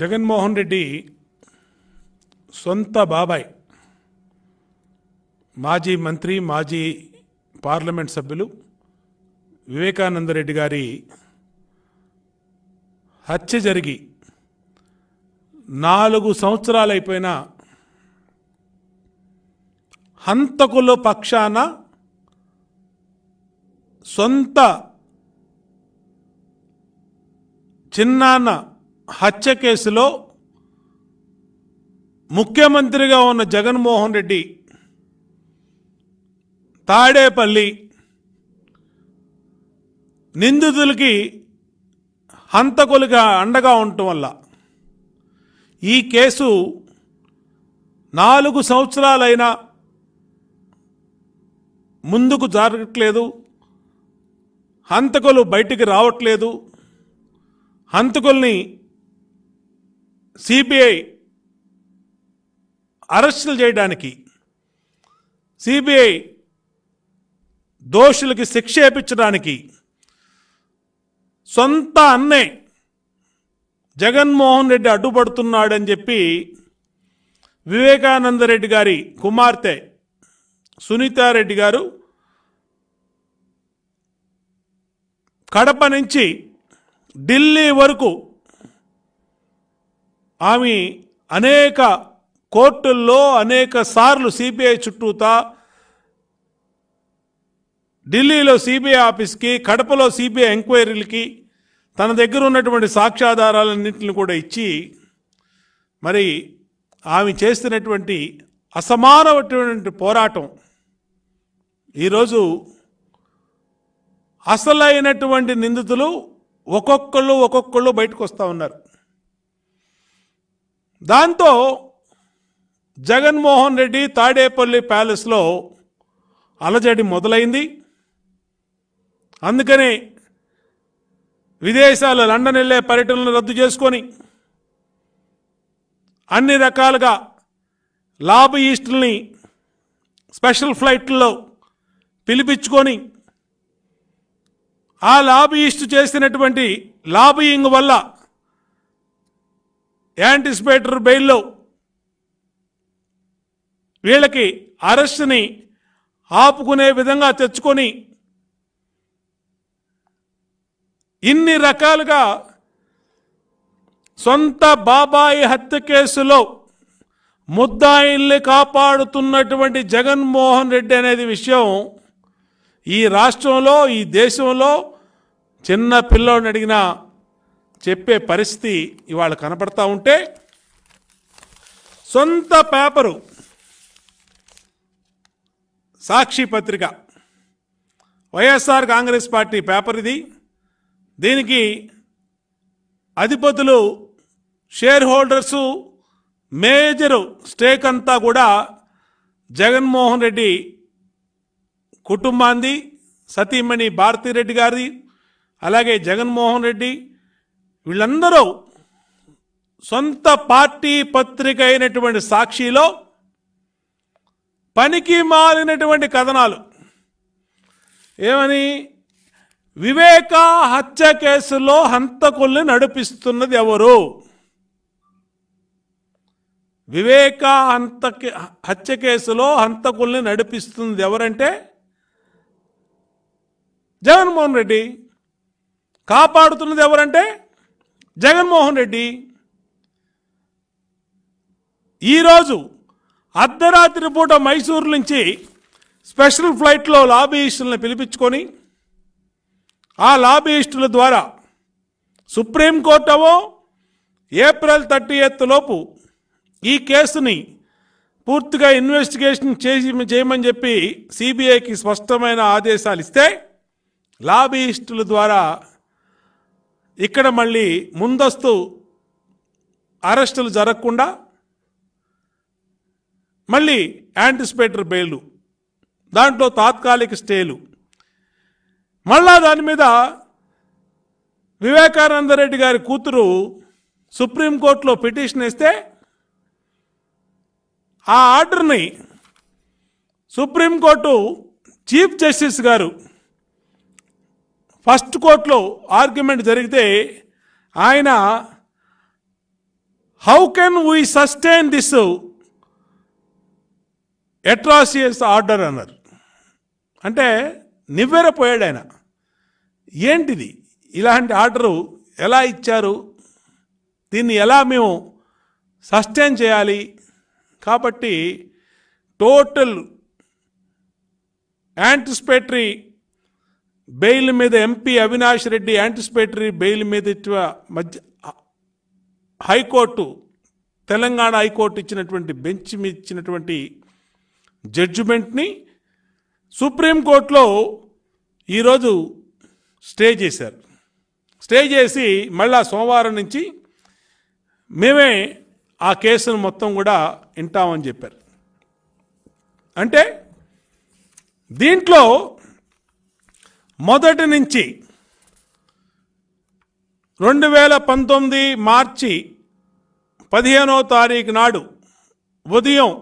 జగన్మోహన్ రెడ్డి సొంత బాబాయ్ మాజీ మంత్రి మాజీ పార్లమెంట్ సభ్యులు వివేకానందరెడ్డి గారి హత్య జరిగి నాలుగు సంవత్సరాలైపోయిన హంతకుల పక్షాన సొంత చిన్నాన్న హత్య కేసులో ముఖ్యమంత్రిగా ఉన్న జగన్మోహన్ రెడ్డి తాడేపల్లి నిందితులకి హంతకులుగా అండగా ఉండటం వల్ల ఈ కేసు నాలుగు సంవత్సరాలైనా ముందుకు జరగట్లేదు హంతకులు బయటికి రావట్లేదు హంతకుల్ని సిబిఐ అరెస్టులు చేయడానికి సిబిఐ దోషులకి శిక్ష వేయించడానికి సొంత అన్నే జగన్మోహన్ రెడ్డి అడ్డుపడుతున్నాడని చెప్పి వివేకానందరెడ్డి గారి కుమార్తె సునీతారెడ్డి గారు కడప నుంచి ఢిల్లీ వరకు ఆమె అనేక కోర్టుల్లో అనేక సార్లు సిబిఐ చుట్టూతా ఢిల్లీలో సిబిఐ ఆఫీస్కి కడపలో సిబిఐ ఎంక్వైరీలకి తన దగ్గర ఉన్నటువంటి సాక్ష్యాధారాలన్నింటిని కూడా ఇచ్చి మరి ఆమె చేస్తున్నటువంటి అసమానమైనటువంటి పోరాటం ఈరోజు అసలైనటువంటి నిందితులు ఒక్కొక్కళ్ళు ఒక్కొక్కళ్ళు బయటకు వస్తూ ఉన్నారు దాంతో జగన్మోహన్ రెడ్డి తాడేపల్లి ప్యాలెస్లో అలజడి మొదలైంది అందుకని విదేశాలు లండన్ వెళ్ళే పర్యటనలు రద్దు చేసుకొని అన్ని రకాలుగా లాబీయిస్టుల్ని స్పెషల్ ఫ్లైట్లో పిలిపించుకొని ఆ ఈస్ట్ చేసినటువంటి లాబీయింగ్ వల్ల యాంటిసిపేటర్ బెయిల్లో వీళ్ళకి అరెస్ట్ని ఆపుకునే విధంగా తెచ్చుకొని ఇన్ని రకాలుగా సొంత బాబాయి హత్య కేసులో ముద్దాయిల్ని కాపాడుతున్నటువంటి జగన్మోహన్ రెడ్డి అనేది విషయం ఈ రాష్ట్రంలో ఈ దేశంలో చిన్న పిల్లోని అడిగినా చెప్పే పరిస్థితి ఇవాళ కనపడతా ఉంటే సొంత పేపరు సాక్షి పత్రిక వైఎస్ఆర్ కాంగ్రెస్ పార్టీ పేపర్ ఇది దీనికి అధిపతులు షేర్ హోల్డర్సు మేజరు స్టేక్ అంతా కూడా జగన్మోహన్ రెడ్డి కుటుంబాంది సతీమణి భారతిరెడ్డి గారి అలాగే జగన్మోహన్ రెడ్డి వీళ్ళందరూ సొంత పార్టీ పత్రిక అయినటువంటి సాక్షిలో పనికి మారినటువంటి కథనాలు ఏమని వివేక హత్య కేసులో హంతకుల్ని నడిపిస్తున్నది ఎవరు వివేక హంత హత్య కేసులో హంతకుల్ని నడిపిస్తుంది ఎవరంటే జగన్మోహన్ రెడ్డి కాపాడుతున్నది ఎవరంటే జగన్మోహన్ రెడ్డి ఈరోజు అర్ధరాత్రి పూట మైసూరు నుంచి స్పెషల్ ఫ్లైట్లో లాబీయిస్టులను పిలిపించుకొని ఆ లాబీయిస్టుల ద్వారా సుప్రీంకోర్టు అవో ఏప్రిల్ థర్టీ లోపు ఈ కేసుని పూర్తిగా ఇన్వెస్టిగేషన్ చేసి చేయమని చెప్పి సిబిఐకి స్పష్టమైన ఆదేశాలు ఇస్తే లాబీయిస్టుల ద్వారా ఇక్కడ మళ్ళీ ముందస్తు అరెస్టులు జరగకుండా మళ్ళీ యాంటిసిపేటర్ బెయిలు దాంట్లో తాత్కాలిక స్టేలు మళ్ళా దాని మీద వివేకానందరెడ్డి గారి కూతురు సుప్రీంకోర్టులో పిటిషన్ ఇస్తే ఆ ఆర్డర్ని సుప్రీంకోర్టు చీఫ్ జస్టిస్ గారు ఫస్ట్ కోర్టులో ఆర్గ్యుమెంట్ జరిగితే ఆయన how can we sustain this atrocious order అన్నారు అంటే నివ్వెరపోయాడు ఆయన ఏంటిది ఇలాంటి ఆర్డరు ఎలా ఇచ్చారు దీన్ని ఎలా మేము సస్టైన్ చేయాలి కాబట్టి టోటల్ యాంటిసిపేటరీ బెయిల్ మీద MP Avinash Reddy anticipatory bail మీద మధ్య హైకోర్టు తెలంగాణ హైకోర్టు ఇచ్చినటువంటి బెంచ్ మీద ఇచ్చినటువంటి జడ్జిమెంట్ని సుప్రీంకోర్టులో ఈరోజు స్టే చేశారు స్టే చేసి మళ్ళా సోమవారం నుంచి మేమే ఆ కేసును మొత్తం కూడా వింటామని చెప్పారు అంటే దీంట్లో మొదటి నుంచి రెండు వేల పంతొమ్మిది మార్చి పదిహేనో తారీఖు నాడు ఉదయం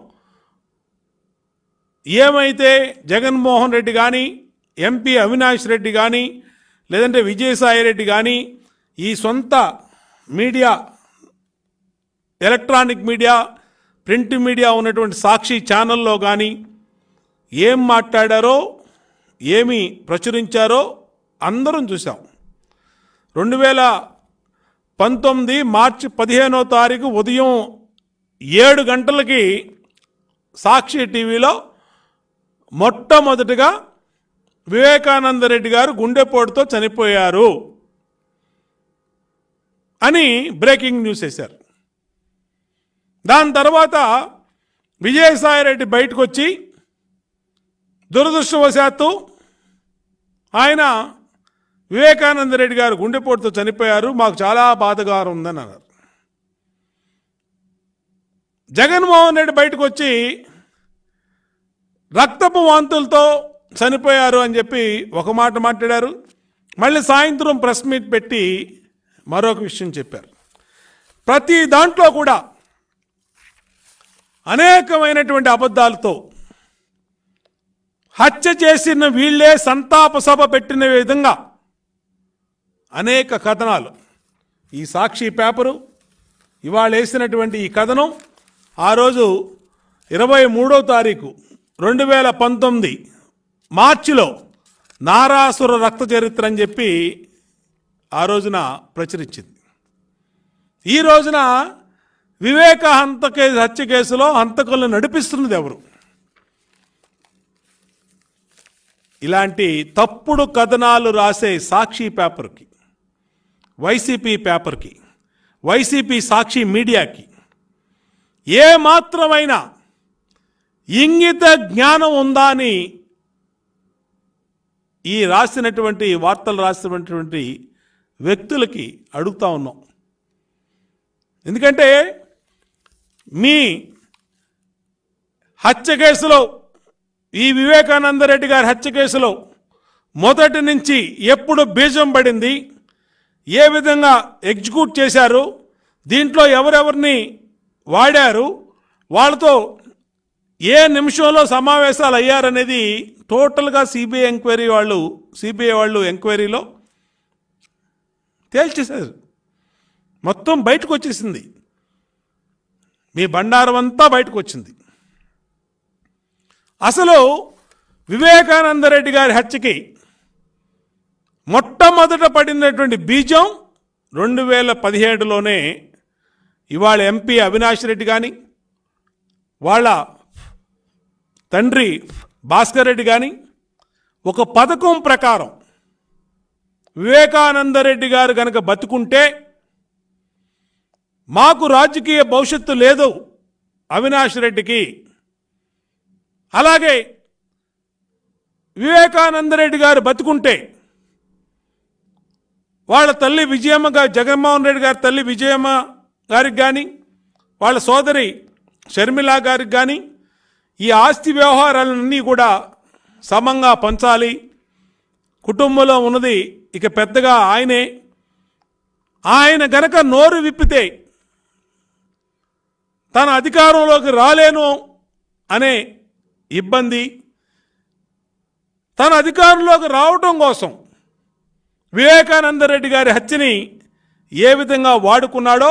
ఏమైతే జగన్మోహన్ రెడ్డి కానీ ఎంపీ అవినాష్ రెడ్డి కానీ లేదంటే విజయసాయి రెడ్డి కానీ ఈ సొంత media electronic media print media ఉన్నటువంటి సాక్షి ఛానల్లో కానీ ఏం మాట్లాడారో ఏమి ప్రచురించారో అందరం చూసాం రెండు వేల పంతొమ్మిది మార్చి పదిహేనో తారీఖు ఉదయం ఏడు గంటలకి సాక్షి టీవీలో మొట్టమొదటిగా వివేకానంద రెడ్డి గారు గుండెపోటుతో చనిపోయారు అని బ్రేకింగ్ న్యూస్ వేశారు దాని తర్వాత విజయసాయిరెడ్డి బయటకు వచ్చి దురదృష్టవశాత్తు ఆయన వివేకానందరెడ్డి గారు గుండెపోటుతో చనిపోయారు మాకు చాలా బాధగా ఉందని అన్నారు జగన్మోహన్ రెడ్డి బయటకు వచ్చి రక్తపు వాంతులతో చనిపోయారు అని చెప్పి ఒక మాట మాట్లాడారు మళ్ళీ సాయంత్రం ప్రెస్ మీట్ పెట్టి మరొక విషయం చెప్పారు ప్రతి దాంట్లో కూడా అనేకమైనటువంటి అబద్ధాలతో హత్య చేసిన వీళ్లే సంతాప సభ పెట్టిన విధంగా అనేక కథనాలు ఈ సాక్షి పేపరు ఇవాళ వేసినటువంటి ఈ కథనం ఆ రోజు ఇరవై మూడో తారీఖు రెండు వేల పంతొమ్మిది మార్చిలో నారాసుర రక్త చరిత్ర అని చెప్పి ఆ రోజున ప్రచురించింది ఈ రోజున వివేక హంతకే హత్య కేసులో హంతకులను నడిపిస్తున్నది ఎవరు ఇలాంటి తప్పుడు కథనాలు రాసే సాక్షి పేపర్కి వైసీపీ పేపర్కి వైసీపీ సాక్షి మీడియాకి ఏ మాత్రమైనా ఇంగిత జ్ఞానం ఉందా అని ఈ రాసినటువంటి వార్తలు రాసినటువంటి వ్యక్తులకి అడుగుతా ఉన్నాం ఎందుకంటే మీ హత్య కేసులో ఈ వివేకానందరెడ్డి గారి హత్య కేసులో మొదటి నుంచి ఎప్పుడు బీజం పడింది ఏ విధంగా ఎగ్జిక్యూట్ చేశారు దీంట్లో ఎవరెవరిని వాడారు వాళ్ళతో ఏ నిమిషంలో సమావేశాలు అయ్యారనేది టోటల్గా సిబిఐ ఎంక్వైరీ వాళ్ళు సిబిఐ వాళ్ళు ఎంక్వైరీలో తేల్చేశారు మొత్తం బయటకు వచ్చేసింది మీ బండారం అంతా బయటకు వచ్చింది అసలు వివేకానందరెడ్డి గారి హత్యకి మొట్టమొదట పడినటువంటి బీజం రెండు వేల పదిహేడులోనే ఇవాళ ఎంపీ అవినాష్ రెడ్డి కానీ వాళ్ళ తండ్రి భాస్కర్ రెడ్డి కానీ ఒక పథకం ప్రకారం వివేకానందరెడ్డి గారు కనుక బతుకుంటే మాకు రాజకీయ భవిష్యత్తు లేదు అవినాష్ రెడ్డికి అలాగే వివేకానందరెడ్డి గారు బతుకుంటే వాళ్ళ తల్లి విజయమ్మ గారు జగన్మోహన్ రెడ్డి గారి తల్లి విజయమ్మ గారికి కానీ వాళ్ళ సోదరి షర్మిల గారికి కానీ ఈ ఆస్తి వ్యవహారాలన్నీ కూడా సమంగా పంచాలి కుటుంబంలో ఉన్నది ఇక పెద్దగా ఆయనే ఆయన గనక నోరు విప్పితే తన అధికారంలోకి రాలేను అనే ఇబ్బంది తన అధికారంలోకి రావటం కోసం వివేకానంద రెడ్డి గారి హత్యని ఏ విధంగా వాడుకున్నాడో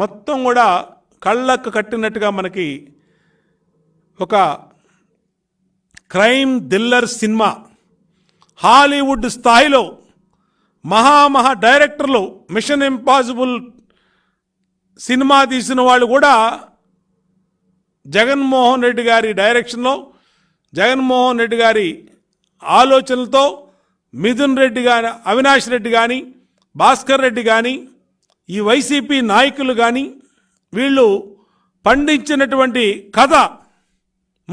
మొత్తం కూడా కళ్ళకు కట్టినట్టుగా మనకి ఒక క్రైమ్ థిల్లర్ సినిమా హాలీవుడ్ స్థాయిలో మహామహా డైరెక్టర్లు మిషన్ ఇంపాసిబుల్ సినిమా తీసిన వాళ్ళు కూడా జగన్మోహన్ రెడ్డి గారి డైరెక్షన్లో జగన్మోహన్ రెడ్డి గారి ఆలోచనలతో మిథున్ రెడ్డి కానీ అవినాష్ రెడ్డి కానీ భాస్కర్ రెడ్డి కానీ ఈ వైసీపీ నాయకులు కానీ వీళ్ళు పండించినటువంటి కథ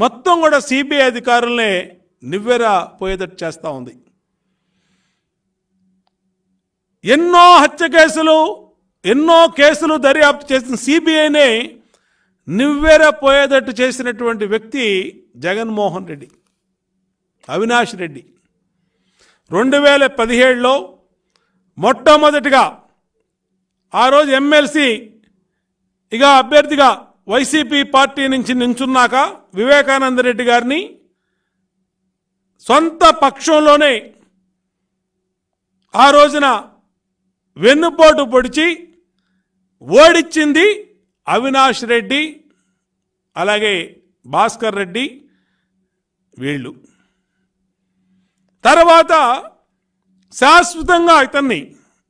మొత్తం కూడా సిబిఐ అధికారులనే నివ్వెరా పోయేటట్టు చేస్తూ ఉంది ఎన్నో హత్య కేసులు ఎన్నో కేసులు దర్యాప్తు చేసిన సిబిఐనే నివ్వెరపోయేటట్టు చేసినటువంటి వ్యక్తి జగన్మోహన్ రెడ్డి అవినాష్ రెడ్డి రెండు వేల పదిహేడులో మొట్టమొదటిగా ఆ రోజు ఎమ్మెల్సీ ఇక అభ్యర్థిగా వైసీపీ పార్టీ నుంచి నించున్నాక వివేకానంద రెడ్డి గారిని సొంత పక్షంలోనే ఆ రోజున వెన్నుపోటు పొడిచి ఓడిచ్చింది అవినాష్ రెడ్డి అలాగే భాస్కర్ రెడ్డి వీళ్ళు తర్వాత శాశ్వతంగా ఇతన్ని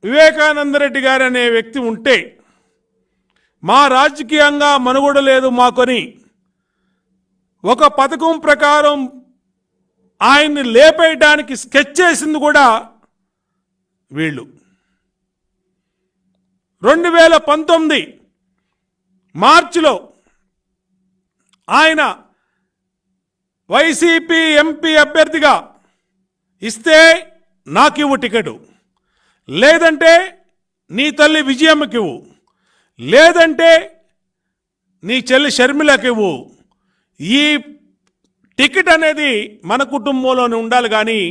వివేకానందరెడ్డి గారు అనే వ్యక్తి ఉంటే మా రాజకీయంగా మనుగడ లేదు మాకొని ఒక పథకం ప్రకారం ఆయన్ని లేపేయడానికి స్కెచ్ చేసింది కూడా వీళ్ళు రెండు వేల పంతొమ్మిది మార్చిలో ఆయన వైసీపీ ఎంపీ అభ్యర్థిగా ఇస్తే నాకు ఇవ్వు టికెటు లేదంటే నీ తల్లి ఇవ్వు లేదంటే నీ చెల్లి షర్మిలకివ్వు ఈ టికెట్ అనేది మన కుటుంబంలోనే ఉండాలి కానీ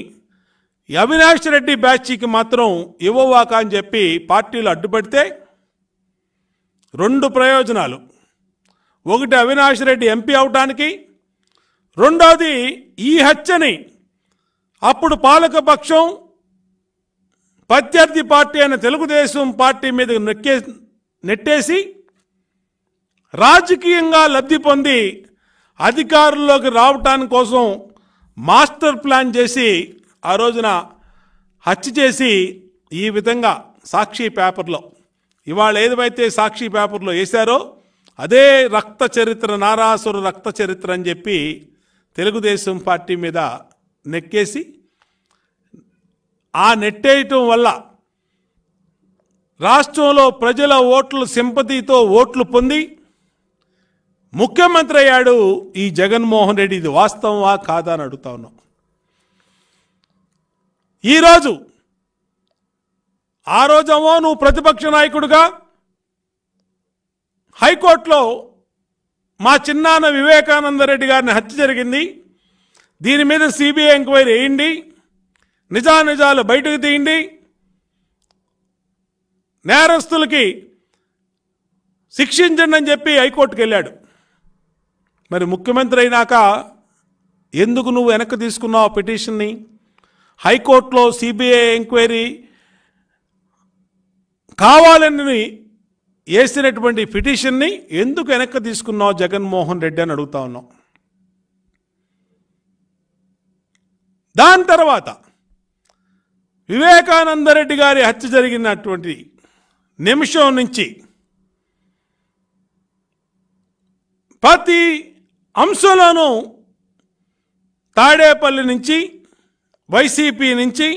అవినాష్ రెడ్డి బ్యాచ్కి మాత్రం ఇవ్వవాక అని చెప్పి పార్టీలు అడ్డుపెడితే రెండు ప్రయోజనాలు ఒకటి అవినాష్ రెడ్డి ఎంపీ అవటానికి రెండోది ఈ హత్యని అప్పుడు పాలకపక్షం ప్రత్యర్థి పార్టీ అయిన తెలుగుదేశం పార్టీ మీద నెక్కే నెట్టేసి రాజకీయంగా లబ్ధి పొంది అధికారుల్లోకి రావటాని కోసం మాస్టర్ ప్లాన్ చేసి ఆ రోజున హత్య చేసి ఈ విధంగా సాక్షి పేపర్లో ఇవాళ ఏదైతే సాక్షి పేపర్లో వేశారో అదే రక్త చరిత్ర నారాసురు రక్త చరిత్ర అని చెప్పి తెలుగుదేశం పార్టీ మీద నెక్కేసి ఆ నెట్టేయటం వల్ల రాష్ట్రంలో ప్రజల ఓట్లు సింపతితో ఓట్లు పొంది ముఖ్యమంత్రి అయ్యాడు ఈ జగన్మోహన్ రెడ్డి ఇది వాస్తవమా కాదా అని అడుగుతా ఉన్నాం ఈరోజు ఆ రోజేమో నువ్వు ప్రతిపక్ష నాయకుడుగా హైకోర్టులో మా చిన్నాన్న వివేకానందరెడ్డి గారిని హత్య జరిగింది దీని మీద సిబిఐ ఎంక్వైరీ వేయండి నిజానిజాలు బయటకు తీయండి నేరస్తులకి శిక్షించండి అని చెప్పి హైకోర్టుకు వెళ్ళాడు మరి ముఖ్యమంత్రి అయినాక ఎందుకు నువ్వు వెనక్కి తీసుకున్నావు పిటిషన్ని హైకోర్టులో సిబిఐ ఎంక్వైరీ కావాలని వేసినటువంటి పిటిషన్ని ఎందుకు వెనక్కి తీసుకున్నావు జగన్మోహన్ రెడ్డి అని అడుగుతా ఉన్నాం దాని తర్వాత వివేకానందరెడ్డి గారి హత్య జరిగినటువంటి నిమిషం నుంచి ప్రతి అంశంలోనూ తాడేపల్లి నుంచి వైసీపీ నుంచి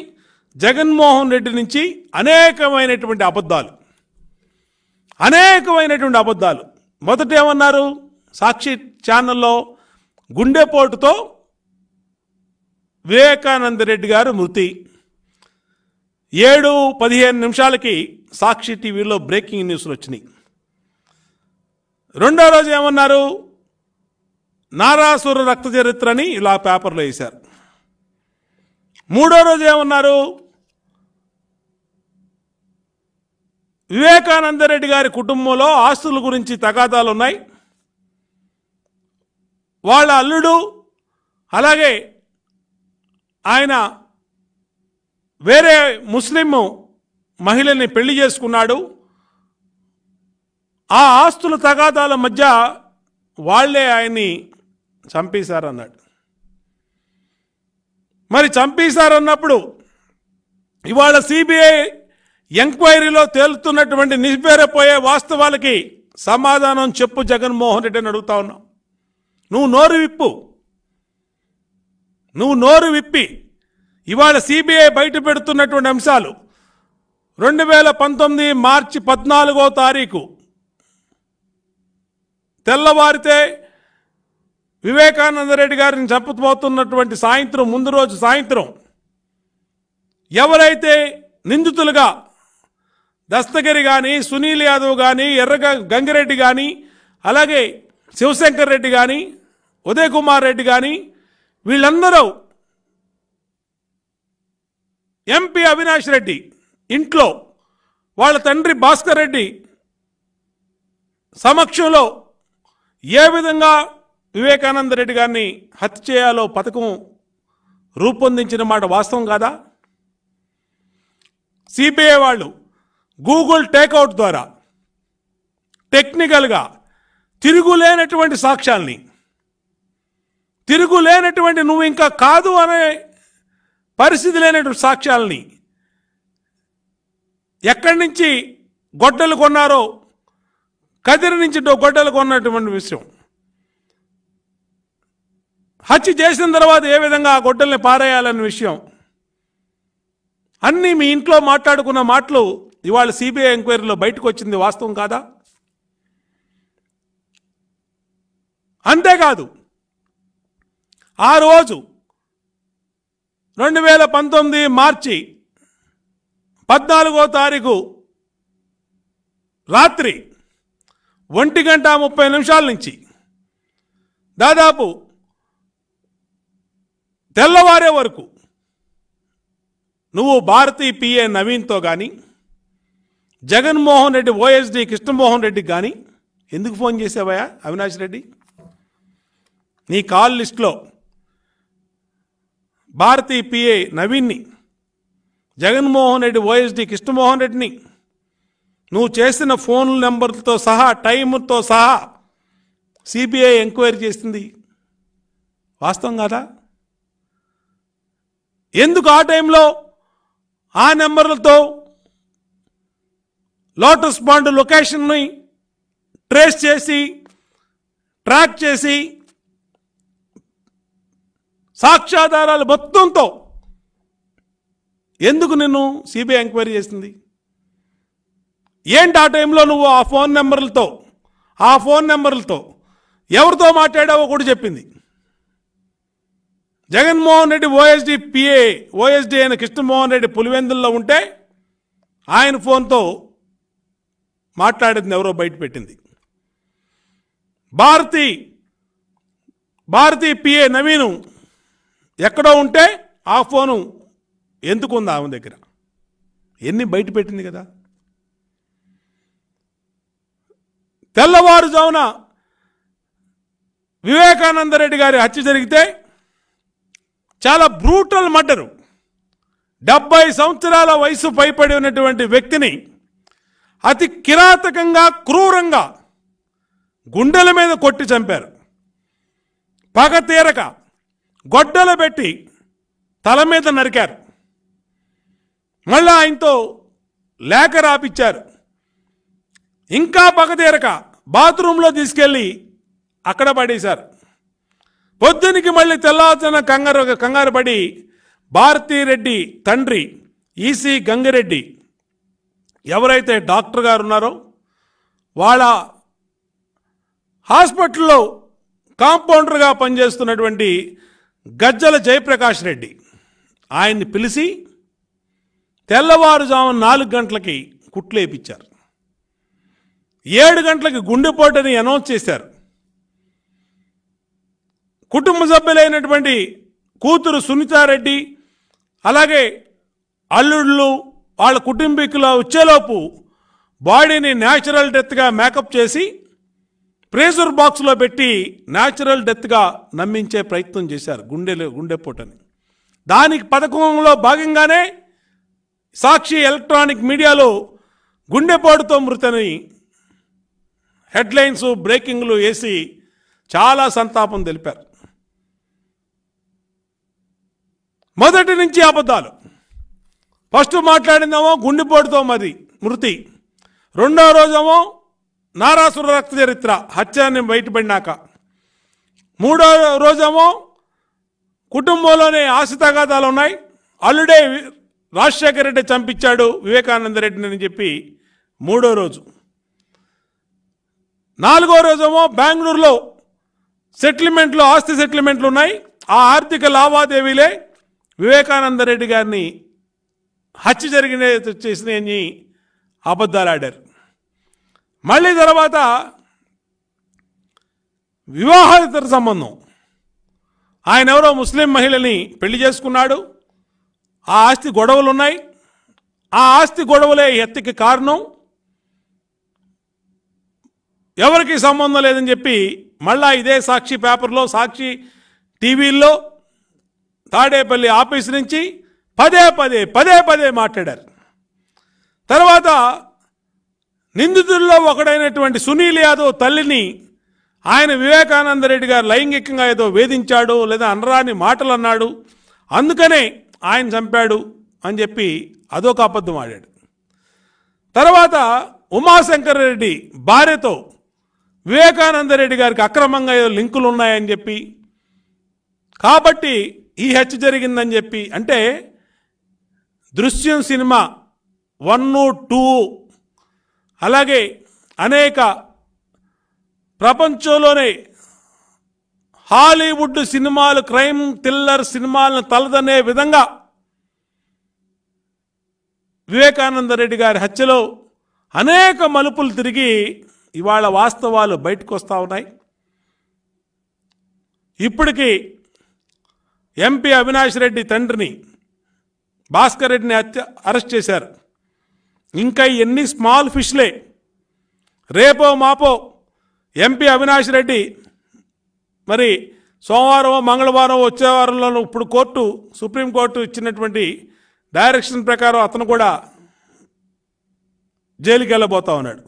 జగన్మోహన్ రెడ్డి నుంచి అనేకమైనటువంటి అబద్ధాలు అనేకమైనటువంటి అబద్ధాలు మొదట ఏమన్నారు సాక్షి ఛానల్లో గుండెపోటుతో వివేకానంద రెడ్డి గారు మృతి ఏడు పదిహేను నిమిషాలకి సాక్షి టీవీలో బ్రేకింగ్ న్యూస్లు వచ్చినాయి రెండో రోజు ఏమన్నారు నారాసుర రక్త చరిత్రని ఇలా పేపర్లో వేశారు మూడో రోజు ఏమన్నారు వివేకానందరెడ్డి గారి కుటుంబంలో ఆస్తుల గురించి తగాదాలు ఉన్నాయి వాళ్ళ అల్లుడు అలాగే ఆయన వేరే ముస్లిం మహిళని పెళ్లి చేసుకున్నాడు ఆ ఆస్తుల తగాదాల మధ్య వాళ్లే ఆయన్ని చంపేశారన్నాడు మరి చంపేశారన్నప్పుడు ఇవాళ సిబిఐ ఎంక్వైరీలో తేలుతున్నటువంటి నిస్పేరపోయే వాస్తవాలకి సమాధానం చెప్పు జగన్మోహన్ రెడ్డి అని అడుగుతా ఉన్నాం నువ్వు నోరు విప్పు నువ్వు నోరు విప్పి ఇవాళ సిబిఐ బయట పెడుతున్నటువంటి అంశాలు రెండు వేల పంతొమ్మిది మార్చి పద్నాలుగో తారీఖు తెల్లవారితే వివేకానందరెడ్డి గారిని చంపబోతున్నటువంటి సాయంత్రం ముందు రోజు సాయంత్రం ఎవరైతే నిందితులుగా దస్తగిరి కానీ సునీల్ యాదవ్ కానీ ఎర్ర గంగిరెడ్డి కానీ అలాగే శివశంకర్ రెడ్డి కానీ ఉదయ్ కుమార్ రెడ్డి కానీ వీళ్ళందరూ ఎంపీ అవినాష్ రెడ్డి ఇంట్లో వాళ్ళ తండ్రి భాస్కర్ రెడ్డి సమక్షంలో ఏ విధంగా వివేకానంద రెడ్డి గారిని హత్య చేయాలో పథకం రూపొందించిన మాట వాస్తవం కాదా సిబిఐ వాళ్ళు గూగుల్ టేక్అవుట్ ద్వారా టెక్నికల్గా తిరుగులేనటువంటి సాక్ష్యాల్ని తిరుగులేనటువంటి నువ్వు ఇంకా కాదు అనే పరిస్థితి లేనటువంటి సాక్ష్యాలని ఎక్కడి నుంచి గొడ్డలు కొన్నారో కదిరి నుంచి గొడ్డలు కొన్నటువంటి విషయం హత్య చేసిన తర్వాత ఏ విధంగా ఆ గొడ్డల్ని పారేయాలనే విషయం అన్నీ మీ ఇంట్లో మాట్లాడుకున్న మాటలు ఇవాళ సిబిఐ ఎంక్వైరీలో బయటకు వచ్చింది వాస్తవం కాదా అంతేకాదు ఆ రోజు రెండు వేల పంతొమ్మిది మార్చి పద్నాలుగో తారీఖు రాత్రి ఒంటి గంట ముప్పై నిమిషాల నుంచి దాదాపు తెల్లవారే వరకు నువ్వు భారతీ పిఏ నవీన్తో కానీ జగన్మోహన్ రెడ్డి ఓఎస్డి కృష్ణమోహన్ రెడ్డికి కానీ ఎందుకు ఫోన్ చేసావయా అవినాష్ రెడ్డి నీ కాల్ లిస్ట్లో భారతీ పిఏ నవీన్ని జగన్మోహన్ రెడ్డి ఓఎస్డి కృష్ణమోహన్ రెడ్డిని నువ్వు చేసిన ఫోన్ నెంబర్తో సహా టైంతో సహా సిబిఐ ఎంక్వైరీ చేసింది వాస్తవం కాదా ఎందుకు ఆ టైంలో ఆ నెంబర్లతో లోటస్ బాండ్ లొకేషన్ని ట్రేస్ చేసి ట్రాక్ చేసి సాక్ష్యాధారాలు మొత్తంతో ఎందుకు నిన్ను సిబిఐ ఎంక్వైరీ చేసింది ఏంటి ఆ టైంలో నువ్వు ఆ ఫోన్ నెంబర్లతో ఆ ఫోన్ నెంబర్లతో ఎవరితో మాట్లాడావో కూడా చెప్పింది Jaganmohan Reddy OSD PA OSD అయిన కృష్ణమోహన్ రెడ్డి పులివెందుల్లో ఉంటే ఆయన ఫోన్తో మాట్లాడేది ఎవరో బయట పెట్టింది భారతి భారతి పిఏ నవీను ఎక్కడో ఉంటే ఆ ఫోను ఎందుకు ఉంది ఆమె దగ్గర ఎన్ని బయట పెట్టింది కదా తెల్లవారుజామున వివేకానందరెడ్డి గారి హత్య జరిగితే చాలా బ్రూటల్ మర్డరు డెబ్బై సంవత్సరాల వయసు పైపడి ఉన్నటువంటి వ్యక్తిని అతి కిరాతకంగా క్రూరంగా గుండెల మీద కొట్టి చంపారు పగ తీరక గొడ్డలు పెట్టి తల మీద నరికారు మళ్ళీ ఆయనతో లేఖ రాపిచ్చారు ఇంకా పగ తీరక బాత్రూంలో తీసుకెళ్ళి అక్కడ పడేశారు పొద్దునికి మళ్ళీ తెల్లాల్సిన కంగారు కంగారు పడి భారతీరెడ్డి తండ్రి ఈసీ గంగిరెడ్డి ఎవరైతే డాక్టర్ గారు ఉన్నారో వాళ్ళ హాస్పిటల్లో కాంపౌండర్గా పనిచేస్తున్నటువంటి గజ్జల జయప్రకాష్ రెడ్డి ఆయన్ని పిలిచి తెల్లవారుజాము నాలుగు గంటలకి కుట్లేపించారు ఏడు గంటలకి గుండెపోటని అనౌన్స్ చేశారు కుటుంబ సభ్యులైనటువంటి కూతురు సునీతారెడ్డి అలాగే అల్లుళ్ళు వాళ్ళ కుటుంబీకులు వచ్చేలోపు బాడీని న్యాచురల్ డెత్గా మేకప్ చేసి ప్రేజర్ బాక్స్లో పెట్టి న్యాచురల్ డెత్గా నమ్మించే ప్రయత్నం చేశారు గుండెలు గుండెపోటని దానికి పథకంలో భాగంగానే సాక్షి ఎలక్ట్రానిక్ మీడియాలో గుండెపోటుతో మృతని హెడ్లైన్స్ బ్రేకింగ్లు వేసి చాలా సంతాపం తెలిపారు మొదటి నుంచి అబద్ధాలు ఫస్ట్ మాట్లాడిందేమో గుండెపోటుతో మది మృతి రెండో రోజేమో నారాసుర రక్త చరిత్ర హత్య బయటపడినాక మూడో రోజేమో కుటుంబంలోనే ఆశ తగాదాలు ఉన్నాయి అల్లుడే రాజశేఖర రెడ్డి చంపించాడు వివేకానంద రెడ్డిని అని చెప్పి మూడో రోజు నాలుగో రోజేమో బెంగళూరులో సెటిల్మెంట్లు ఆస్తి సెటిల్మెంట్లు ఉన్నాయి ఆ ఆర్థిక లావాదేవీలే వివేకానంద రెడ్డి గారిని హత్య జరిగిన చేసిన అబద్ధాలు ఆడారు మళ్ళీ తర్వాత వివాహేతర సంబంధం ఆయన ఎవరో ముస్లిం మహిళని పెళ్లి చేసుకున్నాడు ఆ ఆస్తి గొడవలు ఉన్నాయి ఆ ఆస్తి గొడవలే ఎత్తికి కారణం ఎవరికి సంబంధం లేదని చెప్పి మళ్ళా ఇదే సాక్షి పేపర్లో సాక్షి టీవీల్లో తాడేపల్లి ఆఫీస్ నుంచి పదే పదే పదే పదే మాట్లాడారు తర్వాత నిందితుల్లో ఒకడైనటువంటి సునీల్ యాదవ్ తల్లిని ఆయన వివేకానంద రెడ్డి గారు లైంగికంగా ఏదో వేధించాడు లేదా అనరాని మాటలు అన్నాడు అందుకనే ఆయన చంపాడు అని చెప్పి అదొక అబద్ధం ఆడాడు తర్వాత ఉమాశంకర్ రెడ్డి భార్యతో వివేకానంద రెడ్డి గారికి అక్రమంగా ఏదో లింకులు ఉన్నాయని చెప్పి కాబట్టి ఈ హత్య జరిగిందని చెప్పి అంటే దృశ్యం సినిమా వన్ టూ అలాగే అనేక ప్రపంచంలోనే హాలీవుడ్ సినిమాలు క్రైమ్ థ్రిల్లర్ సినిమాలను తలదనే విధంగా వివేకానంద రెడ్డి గారి హత్యలో అనేక మలుపులు తిరిగి ఇవాళ వాస్తవాలు బయటకు వస్తూ ఉన్నాయి ఇప్పటికీ ఎంపీ అవినాష్ రెడ్డి తండ్రిని భాస్కర్ రెడ్డిని హత్య అరెస్ట్ చేశారు ఇంకా ఎన్ని స్మాల్ ఫిష్లే రేపో మాపో ఎంపీ అవినాష్ రెడ్డి మరి సోమవారం మంగళవారం వచ్చే వారంలోనూ ఇప్పుడు కోర్టు సుప్రీంకోర్టు ఇచ్చినటువంటి డైరెక్షన్ ప్రకారం అతను కూడా జైలుకి వెళ్ళబోతా ఉన్నాడు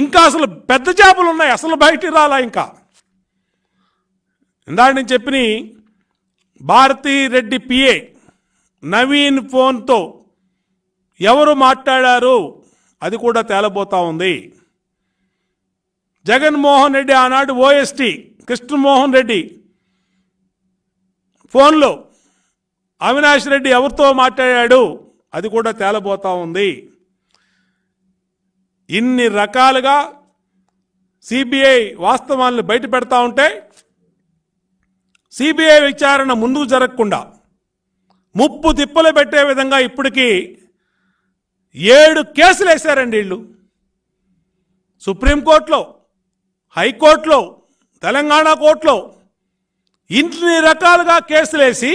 ఇంకా అసలు పెద్ద చేపలు ఉన్నాయి అసలు బయటికి రాలా ఇంకా ఇందాక నేను చెప్పిన భారతీ రెడ్డి పిఏ నవీన్ ఫోన్తో ఎవరు మాట్లాడారు అది కూడా తేలబోతా ఉంది జగన్మోహన్ రెడ్డి ఆనాడు ఓఎస్టీ కృష్ణమోహన్ రెడ్డి ఫోన్లో అవినాష్ రెడ్డి ఎవరితో మాట్లాడాడు అది కూడా తేలబోతా ఉంది ఇన్ని రకాలుగా సిబిఐ వాస్తవాలను బయట పెడతా ఉంటే సిబిఐ విచారణ ముందుకు జరగకుండా ముప్పు తిప్పలు పెట్టే విధంగా ఇప్పటికీ ఏడు కేసులు వేశారండి వీళ్ళు సుప్రీంకోర్టులో హైకోర్టులో తెలంగాణ కోర్టులో ఇన్ని రకాలుగా కేసులు వేసి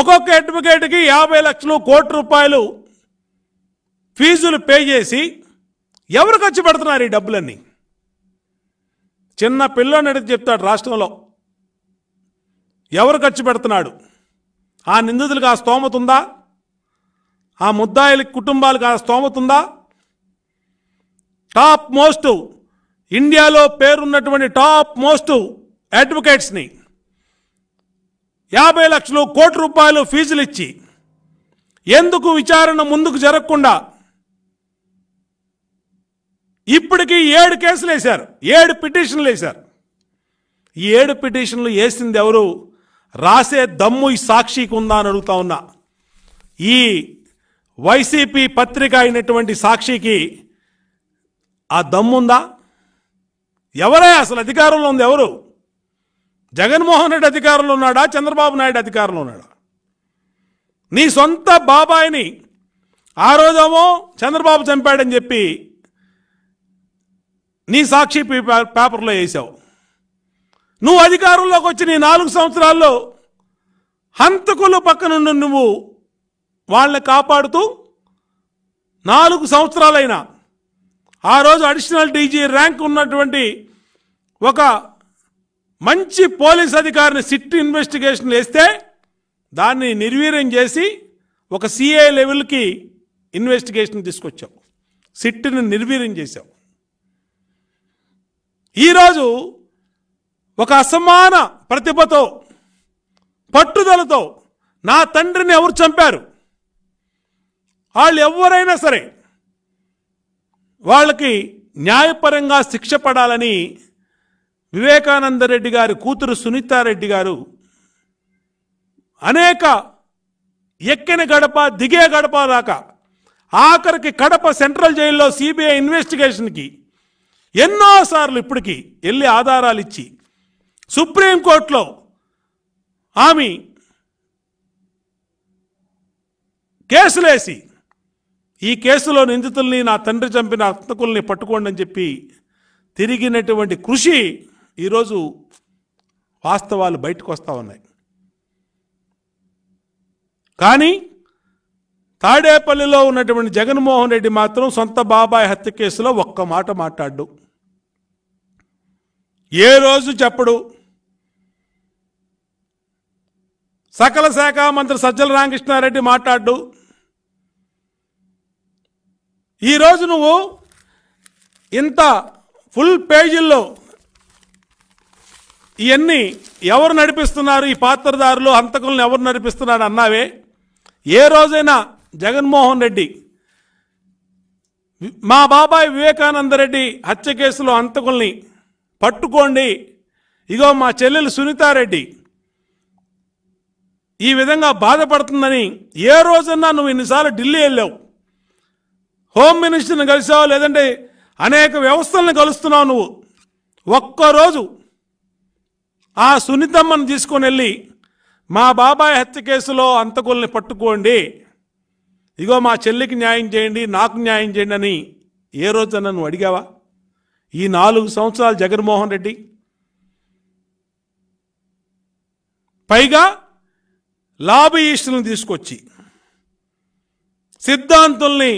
ఒక్కొక్క అడ్వకేట్కి యాభై లక్షలు కోటి రూపాయలు ఫీజులు పే చేసి ఎవరు ఖర్చు పెడుతున్నారు ఈ డబ్బులన్నీ చిన్న పిల్లని అడిగి చెప్తాడు రాష్ట్రంలో ఎవరు ఖర్చు పెడుతున్నాడు ఆ నిందితులకు ఆ స్తోమత ఉందా ఆ ముద్దాయిల కుటుంబాలకు ఆ స్తోమత ఉందా టాప్ మోస్ట్ ఇండియాలో పేరున్నటువంటి టాప్ మోస్ట్ అడ్వకేట్స్ని యాభై లక్షలు కోటి రూపాయలు ఫీజులు ఇచ్చి ఎందుకు విచారణ ముందుకు జరగకుండా ఇప్పటికీ ఏడు కేసులు వేశారు ఏడు పిటిషన్లు వేశారు ఈ ఏడు పిటిషన్లు వేసింది ఎవరు రాసే దమ్ము ఈ సాక్షికి ఉందా అని అడుగుతా ఉన్నా ఈ వైసీపీ పత్రిక అయినటువంటి సాక్షికి ఆ దమ్ముందా ఎవరే అసలు అధికారంలో ఉంది ఎవరు జగన్మోహన్ రెడ్డి అధికారంలో ఉన్నాడా చంద్రబాబు నాయుడు అధికారంలో ఉన్నాడా నీ సొంత బాబాయిని ఆ రోజేమో చంద్రబాబు చంపాడని చెప్పి నీ సాక్షి పేపర్లో వేసావు నువ్వు అధికారంలోకి వచ్చిన ఈ నాలుగు సంవత్సరాల్లో హంతకుల పక్కనుండి నువ్వు వాళ్ళని కాపాడుతూ నాలుగు సంవత్సరాలైన ఆ రోజు అడిషనల్ డీజీ ర్యాంక్ ఉన్నటువంటి ఒక మంచి పోలీస్ అధికారిని సిట్ ఇన్వెస్టిగేషన్ వేస్తే దాన్ని నిర్వీర్యం చేసి ఒక సిఏ లెవెల్కి ఇన్వెస్టిగేషన్ తీసుకొచ్చావు సిట్ని నిర్వీర్యం చేశావు ఈరోజు ఒక అసమాన ప్రతిభతో పట్టుదలతో నా తండ్రిని ఎవరు చంపారు వాళ్ళు ఎవరైనా సరే వాళ్ళకి న్యాయపరంగా శిక్ష పడాలని వివేకానందరెడ్డి గారి కూతురు సునీతారెడ్డి గారు అనేక ఎక్కిన గడప దిగే గడప దాకా ఆఖరికి కడప సెంట్రల్ జైల్లో సిబిఐ ఇన్వెస్టిగేషన్కి ఎన్నోసార్లు ఇప్పటికి వెళ్ళి ఆధారాలు ఇచ్చి సుప్రీంకోర్టులో ఆమె కేసులేసి ఈ కేసులో నిందితుల్ని నా తండ్రి చంపిన హంతకుల్ని పట్టుకోండి అని చెప్పి తిరిగినటువంటి కృషి ఈరోజు వాస్తవాలు బయటకు వస్తూ ఉన్నాయి కానీ తాడేపల్లిలో ఉన్నటువంటి జగన్మోహన్ రెడ్డి మాత్రం సొంత బాబాయ్ హత్య కేసులో ఒక్క మాట మాట్లాడు ఏ రోజు చెప్పడు సకల శాఖ మంత్రి సజ్జల రామకృష్ణారెడ్డి మాట్లాడు ఈరోజు నువ్వు ఇంత ఫుల్ పేజీల్లో ఇవన్నీ ఎవరు నడిపిస్తున్నారు ఈ పాత్రదారులు హంతకులను ఎవరు నడిపిస్తున్నారు అన్నావే ఏ రోజైనా జగన్మోహన్ రెడ్డి మా బాబాయ్ వివేకానంద రెడ్డి హత్య కేసులో హంతకుల్ని పట్టుకోండి ఇగో మా చెల్లెలు సునీతారెడ్డి ఈ విధంగా బాధపడుతుందని ఏ రోజన్నా నువ్వు ఇన్నిసార్లు ఢిల్లీ వెళ్ళావు హోమ్ మినిస్టర్ని కలిసావు లేదంటే అనేక వ్యవస్థలను కలుస్తున్నావు నువ్వు ఒక్కరోజు ఆ సునీతమ్మను తీసుకొని వెళ్ళి మా బాబాయ్ హత్య కేసులో అంతకుల్ని పట్టుకోండి ఇగో మా చెల్లికి న్యాయం చేయండి నాకు న్యాయం చేయండి అని ఏ రోజన్నా నువ్వు అడిగావా ఈ నాలుగు సంవత్సరాలు జగన్మోహన్ రెడ్డి పైగా లాభయిస్టులను తీసుకొచ్చి సిద్ధాంతుల్ని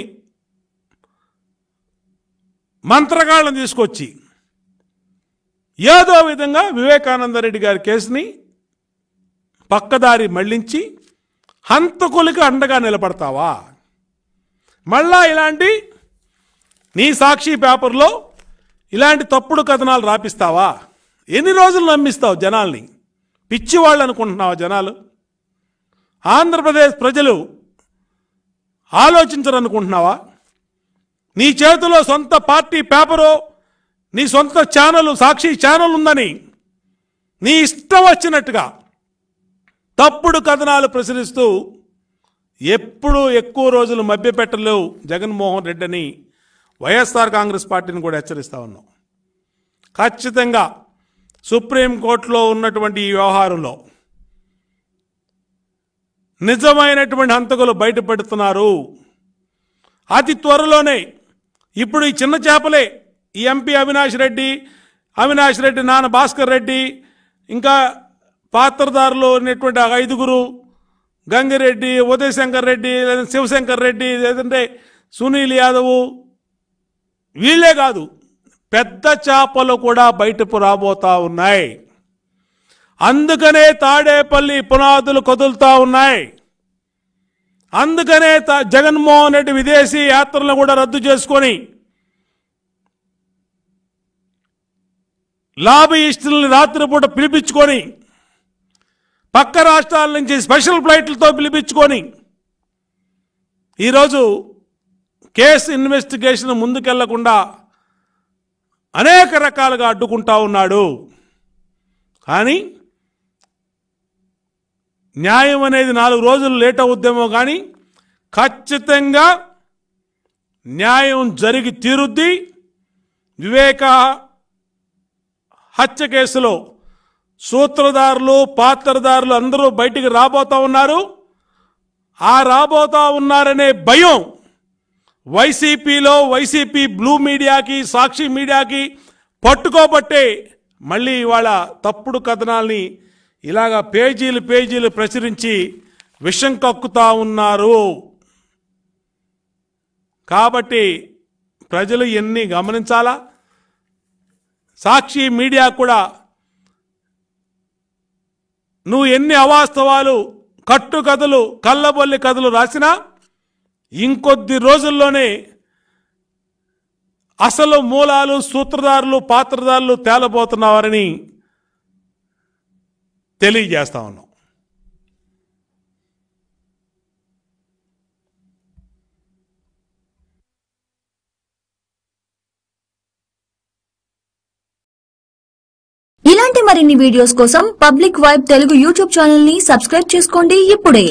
మంత్రగాళ్ళని తీసుకొచ్చి ఏదో విధంగా వివేకానందరెడ్డి గారి కేసుని పక్కదారి మళ్లించి హంతకులకి అండగా నిలబడతావా మళ్ళా ఇలాంటి నీ సాక్షి పేపర్లో ఇలాంటి తప్పుడు కథనాలు రాపిస్తావా ఎన్ని రోజులు నమ్మిస్తావు జనాల్ని పిచ్చివాళ్ళు అనుకుంటున్నావా జనాలు ఆంధ్రప్రదేశ్ ప్రజలు ఆలోచించరనుకుంటున్నావా నీ చేతిలో సొంత పార్టీ పేపరు నీ సొంత ఛానల్ సాక్షి ఛానల్ ఉందని నీ ఇష్టం వచ్చినట్టుగా తప్పుడు కథనాలు ప్రసరిస్తూ ఎప్పుడూ ఎక్కువ రోజులు మభ్యపెట్టలేవు జగన్మోహన్ రెడ్డి అని వైఎస్ఆర్ కాంగ్రెస్ పార్టీని కూడా హెచ్చరిస్తూ ఉన్నాం ఖచ్చితంగా సుప్రీంకోర్టులో ఉన్నటువంటి ఈ వ్యవహారంలో నిజమైనటువంటి హంతకులు బయటపెడుతున్నారు అతి త్వరలోనే ఇప్పుడు ఈ చిన్న చేపలే ఈ ఎంపీ అవినాష్ రెడ్డి అవినాష్ రెడ్డి నాన్న భాస్కర్ రెడ్డి ఇంకా పాత్రదారులు అనేటువంటి ఐదుగురు గంగిరెడ్డి ఉదయశంకర్ రెడ్డి లేదంటే శివశంకర్ రెడ్డి లేదంటే సునీల్ యాదవ్ వీళ్ళే కాదు పెద్ద చేపలు కూడా బయటకు రాబోతా ఉన్నాయి అందుకనే తాడేపల్లి పునాదులు కదులుతా ఉన్నాయి అందుకనే జగన్మోహన్ రెడ్డి విదేశీ యాత్రలను కూడా రద్దు చేసుకొని లాబయిస్టుల్ని రాత్రిపూట పిలిపించుకొని పక్క రాష్ట్రాల నుంచి స్పెషల్ ఫ్లైట్లతో పిలిపించుకొని ఈరోజు కేసు ఇన్వెస్టిగేషన్ ముందుకెళ్లకుండా అనేక రకాలుగా అడ్డుకుంటా ఉన్నాడు కానీ న్యాయం అనేది నాలుగు రోజులు లేట్ అవుద్దేమో కానీ ఖచ్చితంగా న్యాయం జరిగి తీరుద్ది వివేక హత్య కేసులో సూత్రధారులు పాత్రధారులు అందరూ బయటికి రాబోతూ ఉన్నారు ఆ రాబోతూ ఉన్నారనే భయం వైసీపీలో వైసీపీ బ్లూ మీడియాకి సాక్షి మీడియాకి పట్టుకోబట్టే మళ్ళీ ఇవాళ తప్పుడు కథనాల్ని ఇలాగా పేజీలు పేజీలు ప్రచురించి విషం కక్కుతా ఉన్నారు కాబట్టి ప్రజలు ఎన్ని గమనించాలా సాక్షి మీడియా కూడా నువ్వు ఎన్ని అవాస్తవాలు కట్టు కథలు కళ్ళబొల్లి కథలు రాసినా ఇంకొద్ది రోజుల్లోనే అసలు మూలాలు సూత్రధారులు పాత్రధారులు తేలబోతున్నవారని తెలియజేస్తా ఉన్నాం ఇలాంటి మరిన్ని వీడియోస్ కోసం public vibe Telugu YouTube channel ని సబ్స్క్రైబ్ చేసుకోండి ఇప్పుడే